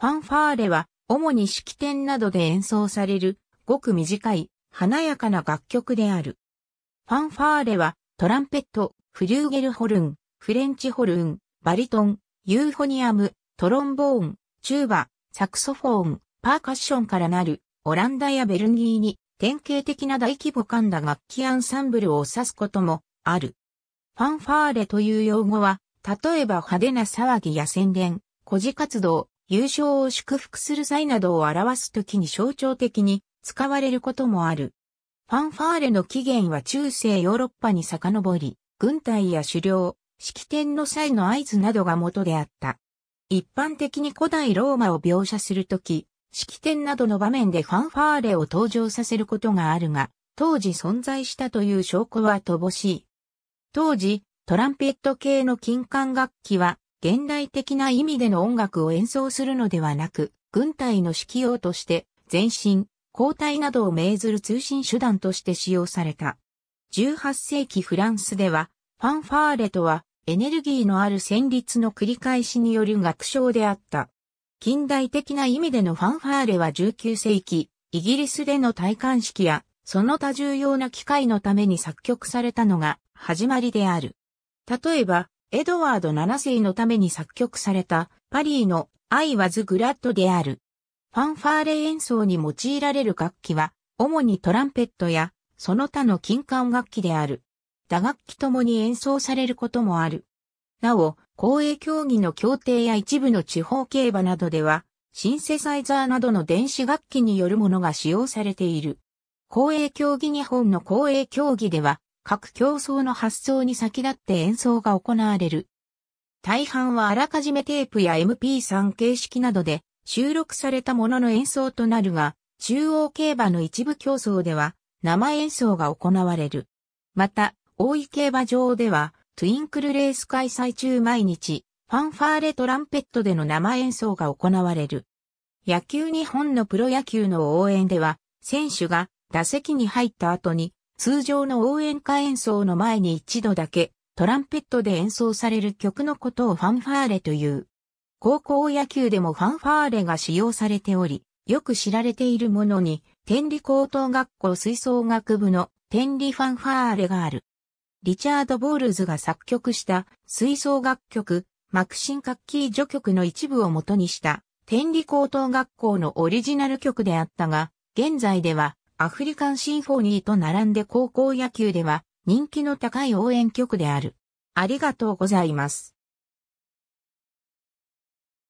ファンファーレは、主に式典などで演奏される、ごく短い、華やかな楽曲である。ファンファーレは、トランペット、フリューゲルホルン、フレンチホルン、バリトン、ユーフォニアム、トロンボーン、チューバ、サクソフォーン、パーカッションからなる、オランダやベルギーに典型的な大規模感だ楽器アンサンブルを指すこともある。ファンファーレという用語は、例えば派手な騒ぎや宣伝、孤児活動、優勝を祝福する際などを表すときに象徴的に使われることもある。ファンファーレの起源は中世ヨーロッパに遡り、軍隊や狩猟、式典の際の合図などが元であった。一般的に古代ローマを描写するとき、式典などの場面でファンファーレを登場させることがあるが、当時存在したという証拠は乏しい。当時、トランペット系の金管楽器は現代的な意味での音楽を演奏するのではなく、軍隊の指揮用として、前進、交代などを命ずる通信手段として使用された。18世紀フランスでは、ファンファーレとは、エネルギーのある旋律の繰り返しによる楽章であった。近代的な意味でのファンファーレは19世紀、イギリスでの戴冠式や、その他重要な機会のために作曲されたのが始まりである。例えば、エドワード7世のために作曲されたパリーの I was glad である。ファンファーレ演奏に用いられる楽器は、主にトランペットや、その他の金管楽器である。打楽器ともに演奏されることもある。なお、公営競技の協定や一部の地方競馬などでは、シンセサイザーなどの電子楽器によるものが使用されている。公営競技日本の公営競技では、各競争の発想に先立って演奏が行われる。大半はあらかじめテープや MP3 形式などで収録されたものの演奏となるが、中央競馬の一部競争では生演奏が行われる。また、大井競馬場では、トゥインクルレース開催中毎日、ファンファーレトランペットでの生演奏が行われる。野球日本のプロ野球の応援では、選手が打席に入った後に通常の応援歌演奏の前に一度だけトランペットで演奏される曲のことをファンファーレという。高校野球でもファンファーレが使用されており、よく知られているものに、天理高等学校吹奏楽部の天理ファンファーレがある。リチャード・ボールズが作曲した吹奏楽曲、マクシン・カッキー序曲の一部を元にした天理高等学校のオリジナル曲であったが、現在ではアフリカンシンフォニーと並んで高校野球では人気の高い応援曲である。ありがとうございます。